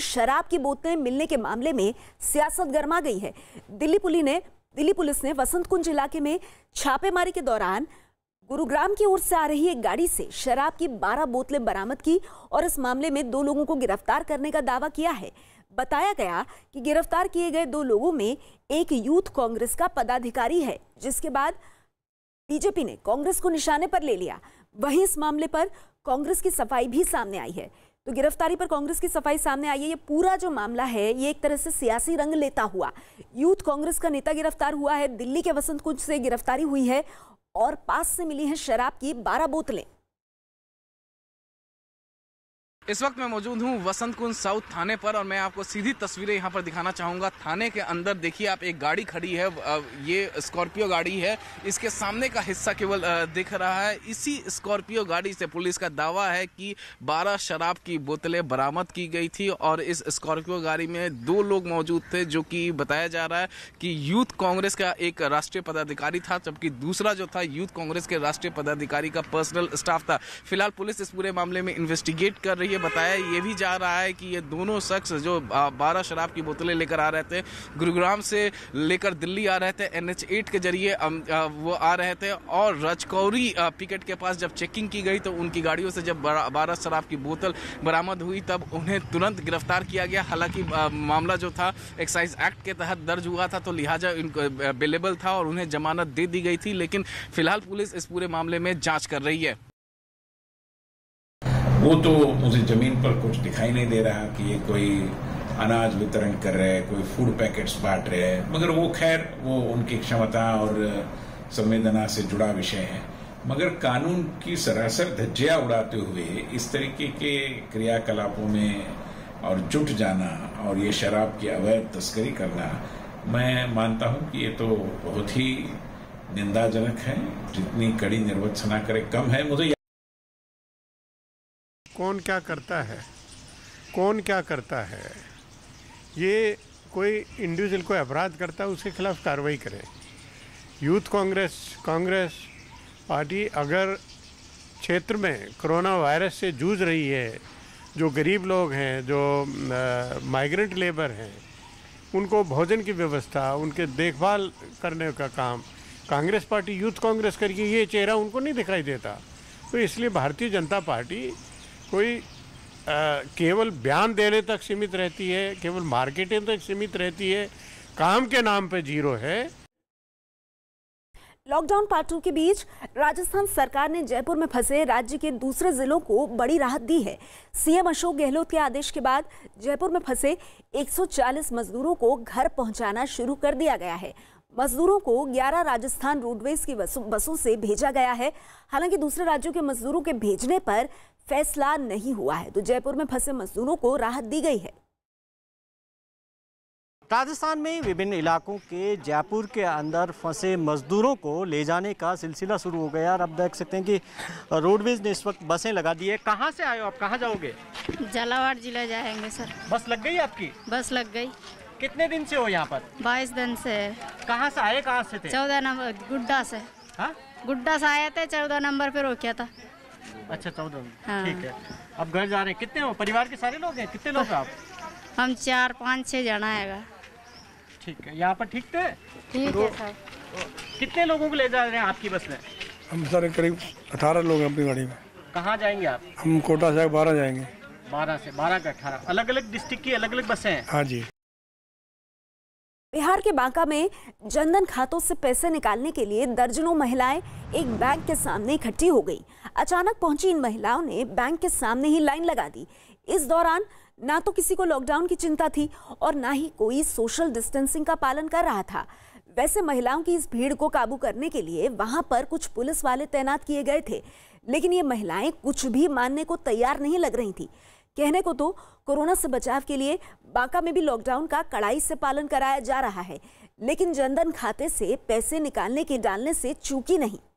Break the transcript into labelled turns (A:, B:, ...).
A: शराब की बोतलें मिलने के मामले में सियासत गर्मा गई है दिल्ली पुलिस ने दिल्ली पुलिस ने वसंत कुंज इलाके में छापेमारी के दौरान गुरुग्राम की ओर से आ रही एक गाड़ी से शराब की 12 बोतलें बरामद की और इस मामले में दो लोगों को गिरफ्तार करने का दावा किया है बताया गया कि गिरफ्तार किए गए दो लोगों में एक यूथ कांग्रेस का पदाधिकारी है जिसके बाद बीजेपी ने कांग्रेस को निशाने पर ले लिया वहीं इस मामले पर कांग्रेस की सफाई भी सामने आई है तो गिरफ्तारी पर कांग्रेस की सफाई सामने आई है ये पूरा जो मामला है ये एक तरह से सियासी रंग लेता हुआ यूथ कांग्रेस का नेता गिरफ्तार हुआ है दिल्ली के वसंत कुंज से गिरफ्तारी हुई है और पास से मिली है शराब की बारह बोतलें
B: इस वक्त मैं मौजूद हूँ वसंत कुंज साउथ थाने पर और मैं आपको सीधी तस्वीरें यहाँ पर दिखाना चाहूंगा थाने के अंदर देखिए आप एक गाड़ी खड़ी है ये स्कॉर्पियो गाड़ी है इसके सामने का हिस्सा केवल दिख रहा है इसी स्कॉर्पियो गाड़ी से पुलिस का दावा है कि 12 शराब की बोतलें बरामद की गई थी और इस स्कॉर्पियो गाड़ी में दो लोग मौजूद थे जो कि बताया जा रहा है कि यूथ कांग्रेस का एक राष्ट्रीय पदाधिकारी था जबकि दूसरा जो था यूथ कांग्रेस के राष्ट्रीय पदाधिकारी का पर्सनल स्टाफ था फिलहाल पुलिस इस पूरे मामले में इन्वेस्टिगेट कर रही ये बताया ये भी जा रहा है कि ये दोनों शख्स जो बारह शराब की बोतलें लेकर आ रहे थे गुरुग्राम से लेकर दिल्ली आ रहे थे एन के जरिए वो आ रहे थे और रजकौरी पिकेट के पास जब चेकिंग की गई तो उनकी गाड़ियों से जब बारह शराब की बोतल बरामद हुई तब उन्हें तुरंत गिरफ्तार किया गया हालांकि मामला जो था एक्साइज एक्ट के तहत दर्ज हुआ था तो लिहाजा इनको अवेलेबल था और उन्हें जमानत दे दी गई थी लेकिन फिलहाल पुलिस इस पूरे मामले में जांच कर रही है
C: वो तो मुझे ज़मीन पर कुछ दिखाई नहीं दे रहा कि ये कोई अनाज वितरण कर रहे हैं कोई फूड पैकेट्स बांट रहे हैं मगर वो खैर वो उनकी क्षमता और संवेदना से जुड़ा विषय है मगर कानून की सरासर धज्जिया उड़ाते हुए इस तरीके के क्रियाकलापों में और जुट जाना और ये शराब की अवैध तस्करी करना मैं मानता हूं कि ये तो बहुत ही निंदाजनक है जितनी कड़ी निर्वचना करे कम है मुझे
D: कौन क्या करता है कौन क्या करता है ये कोई इंडिविजुअल कोई अपराध करता है उसके खिलाफ कार्रवाई करें यूथ कांग्रेस कांग्रेस पार्टी अगर क्षेत्र में कोरोना वायरस से जूझ रही है जो गरीब लोग हैं जो माइग्रेंट लेबर हैं उनको भोजन की व्यवस्था उनके देखभाल करने का काम कांग्रेस पार्टी यूथ कांग्रेस करके ये चेहरा उनको नहीं दिखाई देता तो इसलिए भारतीय जनता पार्टी कोई आ, केवल बयान देने तक सीमित रहती है केवल मार्केटिंग तक सीमित रहती है काम के नाम पे जीरो है
A: लॉकडाउन पार्ट टू के बीच राजस्थान सरकार ने जयपुर में फंसे राज्य के दूसरे जिलों को बड़ी राहत दी है सीएम अशोक गहलोत के आदेश के बाद जयपुर में फंसे 140 मजदूरों को घर पहुंचाना शुरू कर दिया गया है मजदूरों को 11 राजस्थान रोडवेज की बसों से भेजा गया है हालांकि दूसरे राज्यों के मजदूरों के भेजने पर फैसला नहीं हुआ है तो जयपुर में फंसे मजदूरों को राहत दी गई है
E: राजस्थान में विभिन्न इलाकों के जयपुर के अंदर फंसे मजदूरों को ले जाने का सिलसिला शुरू हो गया और अब देख सकते हैं कि रोडवेज ने इस वक्त बसें लगा दी है कहाँ से आए हो आप कहाँ जाओगे झालावाड़ जिला जाएंगे सर बस लग गई आपकी बस लग गई कितने दिन से हो यहाँ पर बाईस दिन से कहाँ से आए कहाँ से थे चौदह नंबर गुड्डा से हाँ? गुड्डा से आया थे चौदह नंबर पे रोकिया था अच्छा चौदह हाँ। ठीक है अब घर जा रहे हैं कितने हो परिवार के सारे लोग हैं कितने लोग हैं आप
D: हम चार पाँच छः जना आएगा
E: ठीक है यहाँ पर ठीक थे तो ठीक है तो सर कितने लोगों को ले जा रहे हैं आपकी बस में
D: हम सर करीब अठारह लोग हैं अपनी गाड़ी में
A: कहाँ जाएंगे आप
D: हम कोटा से बारह जाएंगे
E: बारह से बारह का अठारह अलग अलग डिस्ट्रिक्ट की अलग अलग बसें हैं हाँ जी
A: बिहार के बांका में जनधन खातों से पैसे निकालने के लिए दर्जनों महिलाएं एक बैंक के सामने इकट्ठी हो गई अचानक पहुंची इन महिलाओं ने बैंक के सामने ही लाइन लगा दी इस दौरान ना तो किसी को लॉकडाउन की चिंता थी और ना ही कोई सोशल डिस्टेंसिंग का पालन कर रहा था वैसे महिलाओं की इस भीड़ को काबू करने के लिए वहां पर कुछ पुलिस वाले तैनात किए गए थे लेकिन ये महिलाएं कुछ भी मानने को तैयार नहीं लग रही थी कहने को तो कोरोना से बचाव के लिए बांका में भी लॉकडाउन का कड़ाई से पालन कराया जा रहा है लेकिन जनधन खाते से पैसे निकालने के डालने से चूकी नहीं